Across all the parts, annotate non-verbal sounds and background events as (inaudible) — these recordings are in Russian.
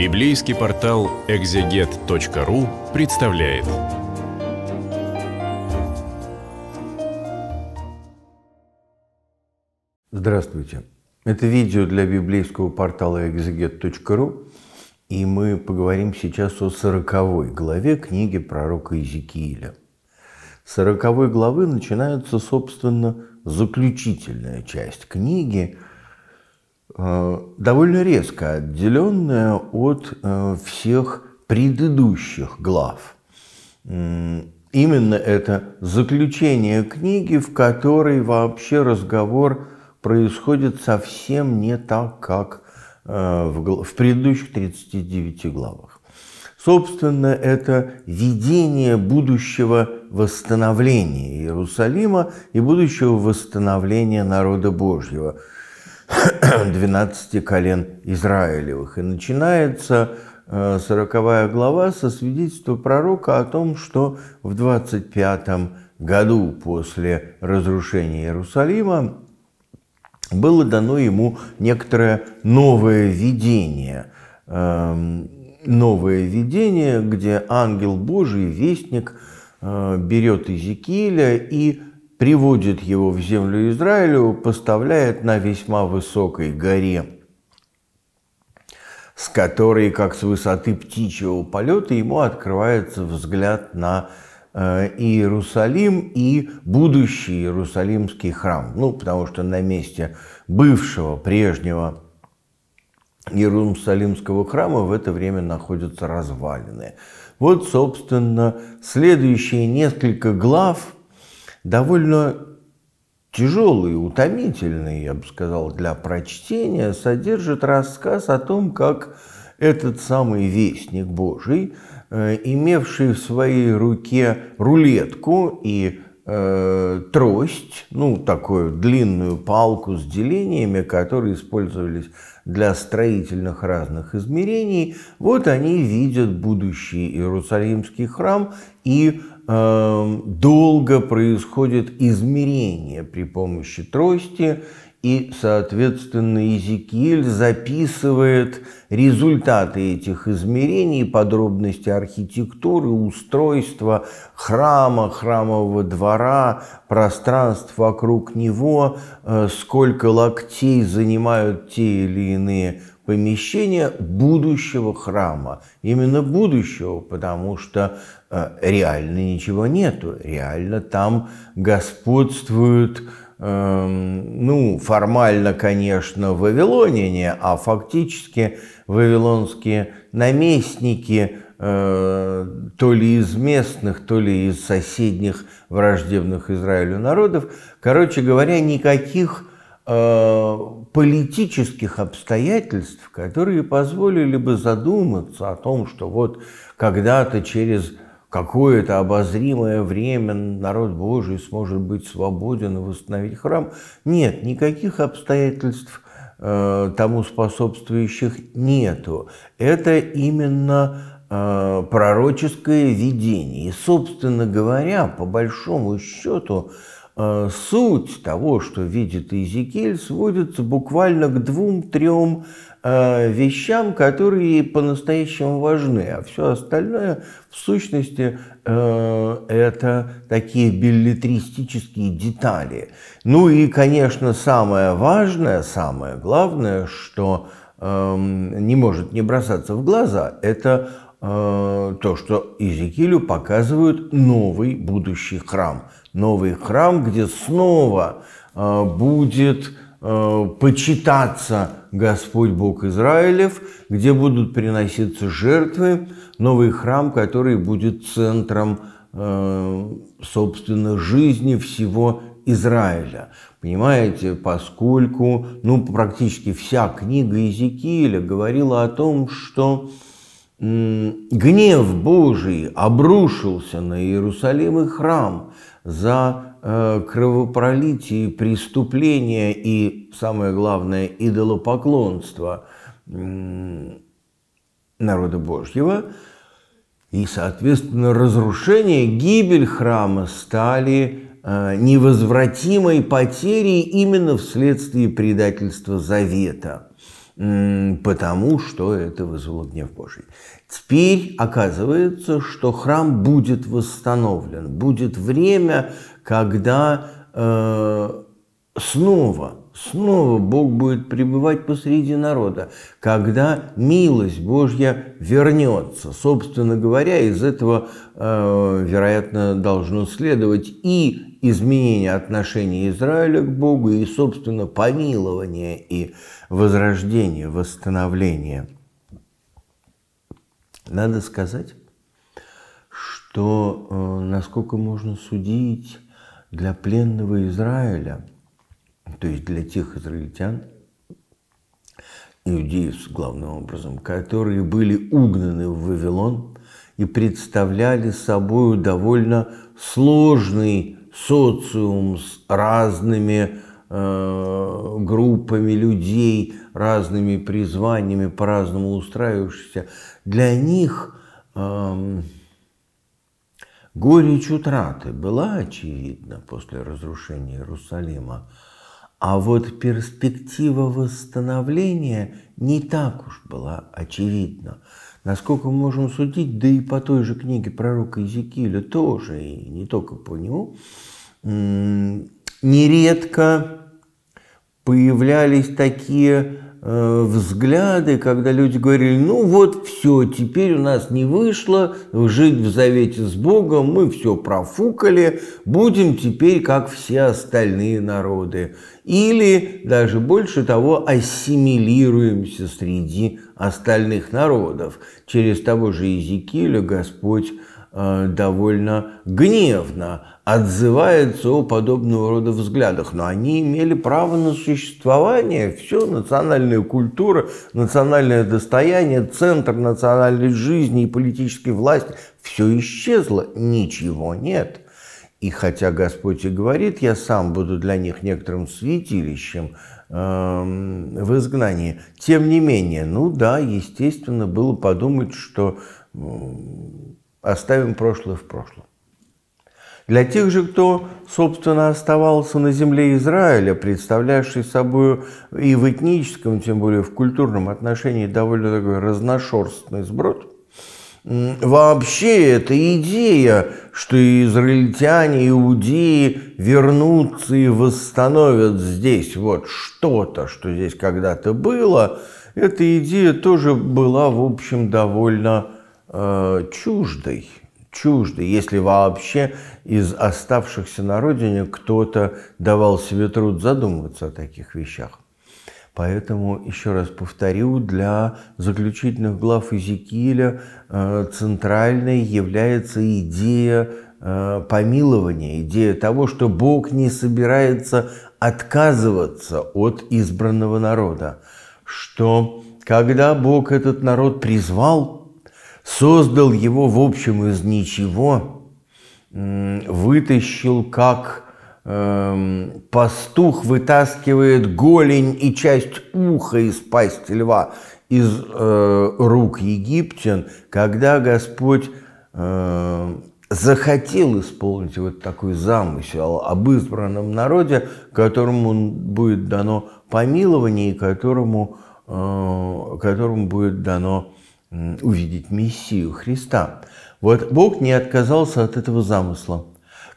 Библейский портал экзегет.ру представляет. Здравствуйте. Это видео для библейского портала экзегет.ру, и мы поговорим сейчас о сороковой главе книги пророка Иезекииля. С сороковой главы начинается, собственно, заключительная часть книги – Э, довольно резко отделенная от э, всех предыдущих глав. Именно это заключение книги, в которой вообще разговор происходит совсем не так, как э, в предыдущих 39 главах. Собственно, это видение будущего восстановления Иерусалима и будущего восстановления народа Божьего – 12 (coughs) колен Израилевых. И начинается 40 э, глава со свидетельства пророка о том, что в 25 году после разрушения Иерусалима было дано ему некоторое новое видение. Эм, новое видение, где ангел Божий, вестник, э, берет Иезекииля и приводит его в землю Израилю, поставляет на весьма высокой горе, с которой, как с высоты птичьего полета, ему открывается взгляд на э, Иерусалим и будущий Иерусалимский храм. Ну, потому что на месте бывшего, прежнего Иерусалимского храма в это время находятся развалины. Вот, собственно, следующие несколько глав – довольно тяжелый, утомительный, я бы сказал, для прочтения, содержит рассказ о том, как этот самый вестник Божий, э, имевший в своей руке рулетку и э, трость, ну, такую длинную палку с делениями, которые использовались для строительных разных измерений, вот они видят будущий Иерусалимский храм и Эм, долго происходит измерение при помощи трости, и, соответственно, Иезекииль записывает результаты этих измерений, подробности архитектуры, устройства храма, храмового двора, пространств вокруг него, э, сколько локтей занимают те или иные помещение будущего храма. Именно будущего, потому что э, реально ничего нету. Реально там господствуют, э, эм, ну, формально, конечно, вавилоняне, а фактически вавилонские наместники э, – то ли из местных, то ли из соседних враждебных Израилю народов. Короче говоря, никаких Э, политических обстоятельств, которые позволили бы задуматься о том, что вот когда-то через какое-то обозримое время народ Божий сможет быть свободен и восстановить храм. Нет, никаких обстоятельств э, тому способствующих нету. Это именно э, пророческое видение. И, собственно говоря, по большому счету, а, суть того, что видит Иезекииль, сводится буквально к двум-трем а, вещам, которые по-настоящему важны, а все остальное в сущности а, это такие билетристические детали. Ну и, конечно, самое важное, самое главное, что не может не бросаться в глаза, это Э, то, что Иезекиилю показывают новый будущий храм. Новый храм, где снова э, будет э, почитаться Господь Бог Израилев, где будут приноситься жертвы, новый храм, который будет центром, собственно, жизни всего Израиля. Понимаете, поскольку ну, практически вся книга Иезекииля говорила о том, что гнев Божий обрушился на Иерусалим и храм за э, кровопролитие, преступления и, самое главное, идолопоклонство народа Божьего, и, соответственно, разрушение, гибель храма стали э, невозвратимой потерей именно вследствие предательства Завета – потому что это вызвало гнев Божий. Теперь оказывается, что храм будет восстановлен, будет время, когда э, снова снова Бог будет пребывать посреди народа, когда милость Божья вернется. Собственно говоря, из этого, э, вероятно, должно следовать и изменение отношения Израиля к Богу, и, собственно, помилование, и возрождение, восстановление. Надо сказать, что, э, насколько можно судить, для пленного Израиля то есть для тех израильтян, иудеев главным образом, которые были угнаны в Вавилон и представляли собой довольно сложный социум с разными э, группами людей, разными призваниями, по-разному устраивающихся. Для них э, горечь утраты была очевидна после разрушения Иерусалима. А вот перспектива восстановления не так уж была очевидна. Насколько мы можем судить, да и по той же книге пророка Иезекииля тоже, и не только по нему, нередко появлялись такие Э, взгляды, когда люди говорили, ну вот все, теперь у нас не вышло жить в завете с Богом, мы все профукали, будем теперь как все остальные народы. Или даже больше того, ассимилируемся среди остальных народов. Через того же Иезекииля Господь Э, довольно гневно отзывается о подобного рода взглядах. Но они имели право на существование. Все, национальная культура, национальное достояние, центр национальной жизни и политической власти, все исчезло, ничего нет. И хотя Господь и говорит, я сам буду для них некоторым святилищем, эм, в изгнании. Тем не менее, ну да, естественно, было подумать, что Оставим прошлое в прошлом. Для тех же, кто, собственно, оставался на земле Израиля, представлявший собой и в этническом, тем более в культурном отношении довольно такой разношерстный сброд, вообще эта идея, что израильтяне, иудеи вернутся и восстановят здесь вот что-то, что здесь когда-то было, эта идея тоже была, в общем, довольно Э, чуждой, чуждой, если вообще из оставшихся на родине кто-то давал себе труд задумываться о таких вещах. Поэтому, еще раз повторю, для заключительных глав Иезекииля э, центральной является идея э, помилования, идея того, что Бог не собирается отказываться от избранного народа, что когда Бог этот народ призвал – создал его, в общем, из ничего, вытащил как эм, пастух вытаскивает голень и часть уха из пасти льва из э, рук египтян, когда Господь э, захотел исполнить вот такой замысел об избранном народе, которому будет дано помилование и которому, э, которому будет дано увидеть Мессию Христа. Вот Бог не отказался от этого замысла.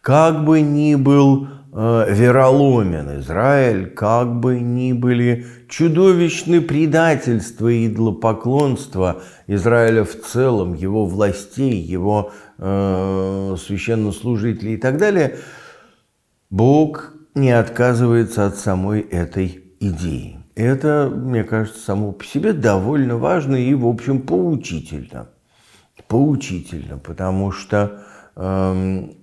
Как бы ни был э, вероломен Израиль, как бы ни были чудовищны предательства и идлопоклонства Израиля в целом, его властей, его э, священнослужителей и так далее, Бог не отказывается от самой этой идеи. Это, мне кажется, само по себе довольно важно и, в общем, поучительно. Поучительно, потому что, эм,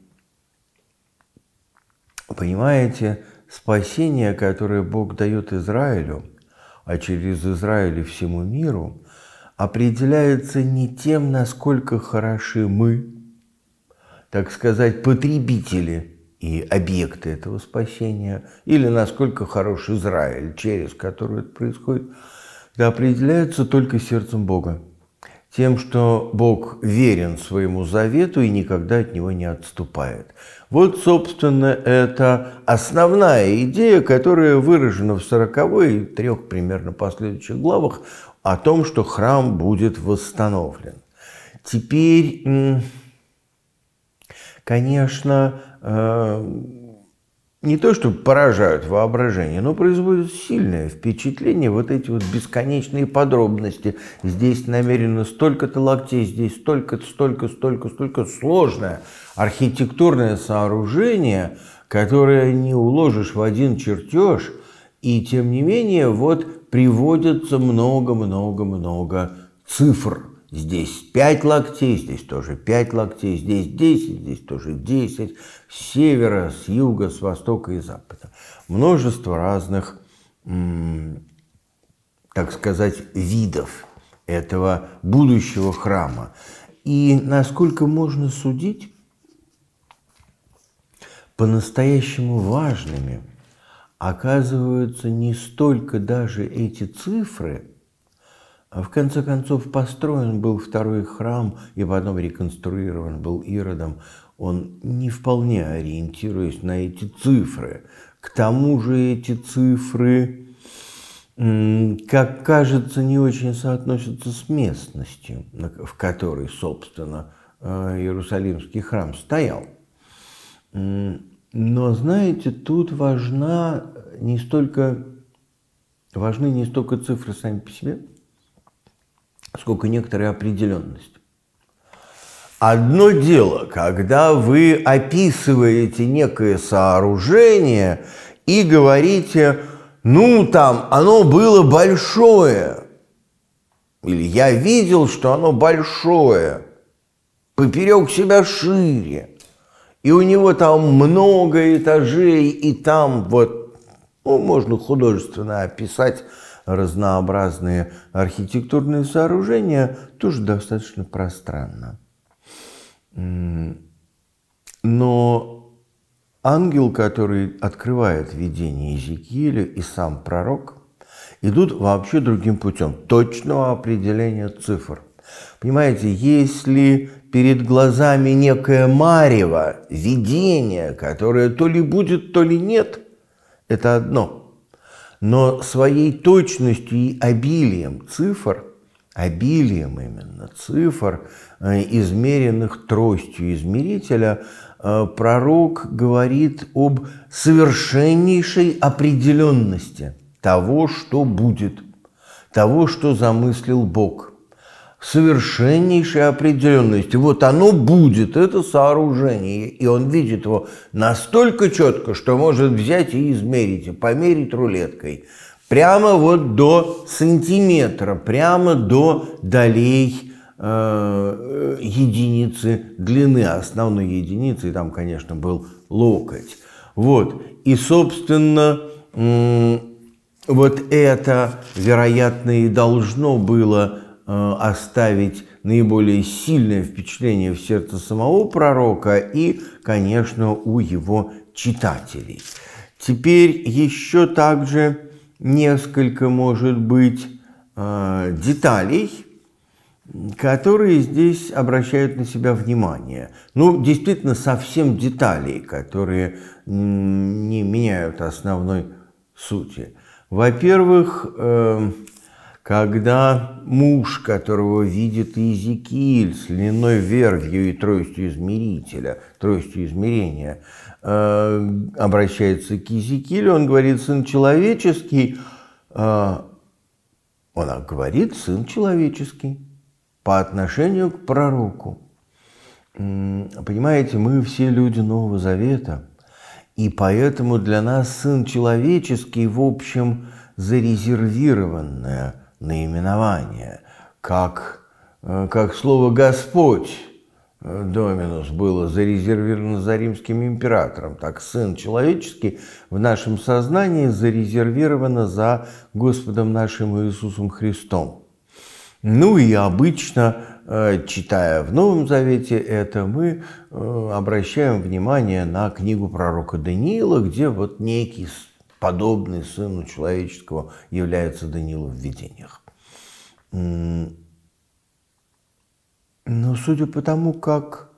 понимаете, спасение, которое Бог дает Израилю, а через Израиль и всему миру, определяется не тем, насколько хороши мы, так сказать, потребители и объекты этого спасения, или насколько хорош Израиль, через который это происходит, да определяются только сердцем Бога. Тем, что Бог верен своему завету и никогда от него не отступает. Вот, собственно, это основная идея, которая выражена в 40 и трех примерно последующих главах о том, что храм будет восстановлен. Теперь, конечно, Э, не то что поражают воображение, но производят сильное впечатление вот эти вот бесконечные подробности. Здесь намерено столько-то локтей, здесь столько-то, столько, столько, столько сложное архитектурное сооружение, которое не уложишь в один чертеж, и тем не менее вот приводится много-много-много цифр – Здесь 5 локтей, здесь тоже 5 локтей, здесь 10, здесь тоже 10. С севера, с юга, с востока и запада. Множество разных, так сказать, видов этого будущего храма. И насколько можно судить, по-настоящему важными оказываются не столько даже эти цифры – в конце концов, построен был второй храм и потом реконструирован был Иродом. Он не вполне ориентируясь на эти цифры. К тому же эти цифры, как кажется, не очень соотносятся с местностью, в которой, собственно, э, Иерусалимский храм стоял. Но, знаете, тут важна не столько, важны не столько цифры сами по себе – сколько некоторая определенность. Одно дело, когда вы описываете некое сооружение и говорите, ну там оно было большое, или я видел, что оно большое, поперек себя шире, и у него там много этажей, и там вот, ну, можно художественно описать разнообразные архитектурные сооружения, тоже достаточно пространно. Но ангел, который открывает видение Иезекииля и сам пророк, идут вообще другим путем, точного определения цифр. Понимаете, если перед глазами некое марево, видение, которое то ли будет, то ли нет, это одно – но своей точностью и обилием цифр, обилием именно цифр, э, измеренных тростью измерителя, э, пророк говорит об совершеннейшей определенности того, что будет, того, что замыслил Бог – совершеннейшей определенности. Вот оно будет, это сооружение. И он видит его настолько четко, что может взять и измерить, и померить рулеткой. Прямо вот до сантиметра, прямо до долей э, единицы длины. Основной единицей там, конечно, был локоть. Вот. И, собственно, э, вот это, вероятно, и должно было Э, оставить наиболее сильное впечатление в сердце самого пророка и, конечно, у его читателей. Теперь еще также несколько, может быть, э, деталей, которые здесь обращают на себя внимание. Ну, действительно, совсем деталей, которые не меняют основной сути. Во-первых, э, когда муж, которого видит Иезекииль с льняной вервью и тростью измерителя, тростью измерения, э, обращается к Иезекиилю, он говорит, сын человеческий, э, он говорит, сын человеческий по отношению к пророку. Понимаете, мы все люди Нового Завета, и поэтому для нас Сын Человеческий, в общем, зарезервированное наименование, как, э, как слово «Господь» э, Доминус было зарезервировано за римским императором, так Сын Человеческий в нашем сознании зарезервировано за Господом нашим Иисусом Христом. Ну и обычно, э, читая в Новом Завете это, мы обращаем внимание на книгу пророка Даниила, где вот некий подобный сыну человеческого является Даниил в видениях. Но судя по тому, как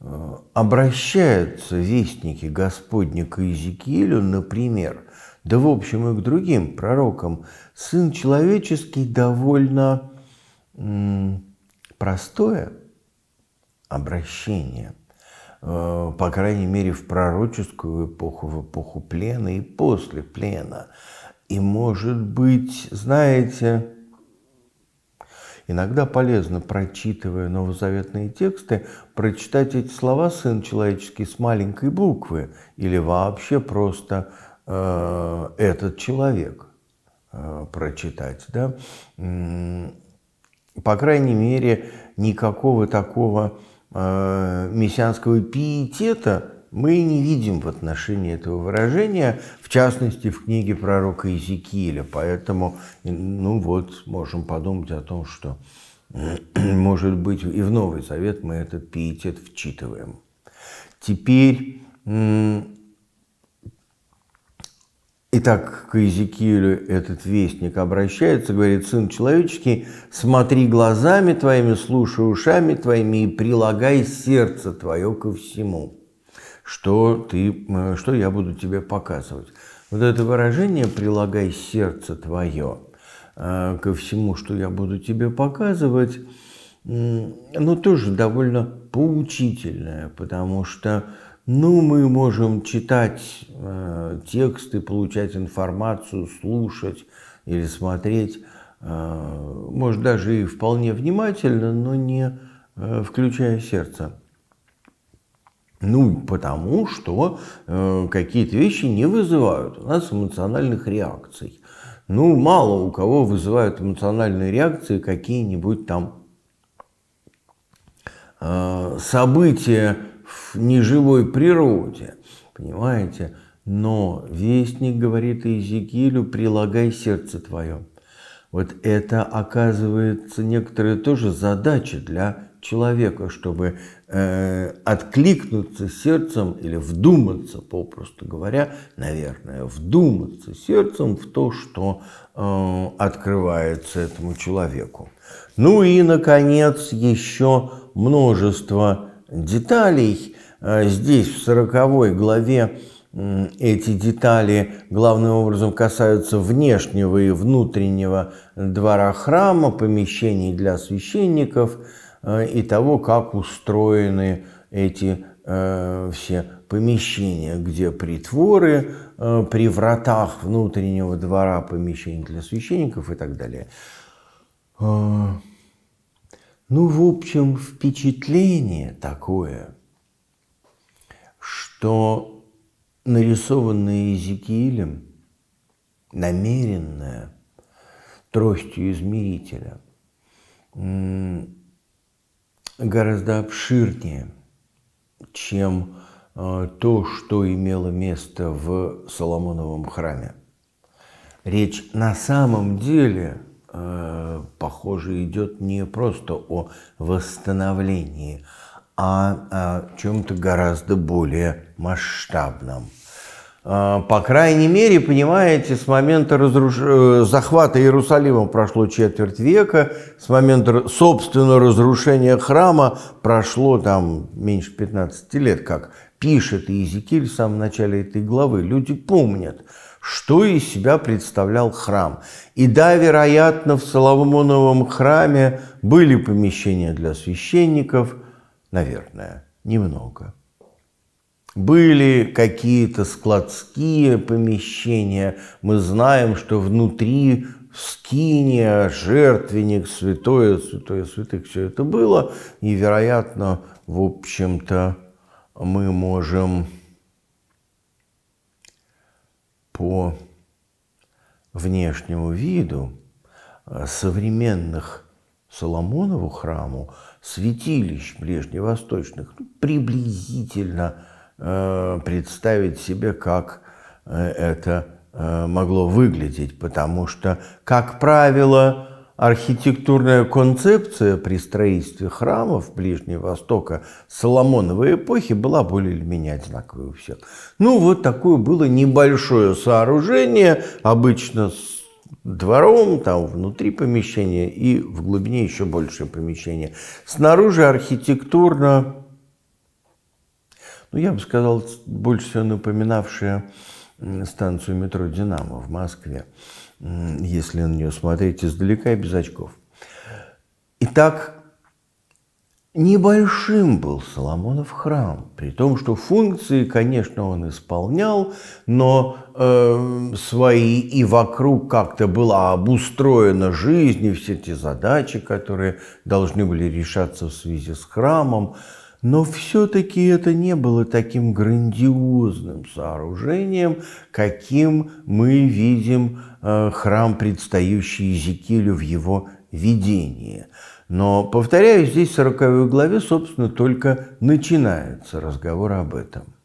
э, обращаются вестники Господни к Иезекиилю, например, да в общем и к другим пророкам, сын человеческий довольно простое обращение – Э, по крайней мере, в пророческую эпоху, в эпоху плена и после плена. И, может быть, знаете, иногда полезно, прочитывая новозаветные тексты, прочитать эти слова «сын человеческий» с маленькой буквы или вообще просто э, «этот человек» э, прочитать. Да? По крайней мере, никакого такого Э, мессианского пиетета мы не видим в отношении этого выражения, в частности, в книге пророка Иезекииля. Поэтому, ну вот, можем подумать о том, что, (clears throat) может быть, и в Новый Завет мы этот пиетет вчитываем. Теперь Итак, к Иезекиилю этот вестник обращается, говорит, «Сын человеческий, смотри глазами твоими, слушай ушами твоими и прилагай сердце твое ко всему, что, ты, э, что я буду тебе показывать». Вот это выражение «прилагай сердце твое» э, ко всему, что я буду тебе показывать, ну, тоже довольно поучительное, потому что ну, мы можем читать э, тексты, получать информацию, слушать или смотреть, э, может, даже и вполне внимательно, но не э, включая сердце. Ну, потому что э, какие-то вещи не вызывают у нас эмоциональных реакций. Ну, мало у кого вызывают эмоциональные реакции какие-нибудь там э, события, в неживой природе, понимаете? Но вестник говорит Иезекиилю, прилагай сердце твое. Вот это, оказывается, некоторая тоже задача для человека, чтобы э, откликнуться сердцем или вдуматься, попросту говоря, наверное, вдуматься сердцем в то, что э, открывается этому человеку. Ну и, наконец, еще множество деталей. Э, здесь в 40 главе эти детали главным образом касаются внешнего и внутреннего двора храма, помещений для священников э, и того, как устроены эти э, все помещения, где притворы при вратах внутреннего двора, помещений для священников и так далее. Ну, в общем, впечатление такое, что нарисованное Иезекиилем намеренное тростью измерителя гораздо обширнее, чем э, то, что имело место в Соломоновом храме. Речь на самом деле – Э, похоже, идет не просто о восстановлении, а о чем-то гораздо более масштабном. Э, по крайней мере, понимаете, с момента разруш... Э, захвата Иерусалима прошло четверть века, с момента собственного разрушения храма прошло там меньше 15 лет, как пишет Иезекииль в самом начале этой главы. Люди помнят – что из себя представлял храм. И да, вероятно, в Соломоновом храме были помещения для священников, наверное, немного. Были какие-то складские помещения. Мы знаем, что внутри скиния, жертвенник, святое, святое святых, все это было. И, вероятно, в общем-то, мы можем по внешнему виду э, современных Соломонову храму святилищ ближневосточных ну, приблизительно э, представить себе, как э, это э, могло выглядеть, потому что, как правило, Архитектурная концепция при строительстве храмов Ближнего Востока Соломоновой эпохи была более или менее одинаковой у всех. Ну, вот такое было небольшое сооружение, обычно с двором, там внутри помещения и в глубине еще большее помещение. Снаружи архитектурно, ну, я бы сказал, больше всего напоминавшее станцию метро «Динамо» в Москве если на нее смотреть издалека и без очков. Итак, Небольшим был Соломонов храм, при том, что функции, конечно, он исполнял, но э, свои и вокруг как-то была обустроена жизнь и все те задачи, которые должны были решаться в связи с храмом, но все-таки это не было таким грандиозным сооружением, каким мы видим э, храм, предстающий Езекилю в его видении. Но, повторяю, здесь в 40 главе, собственно, только начинается разговор об этом.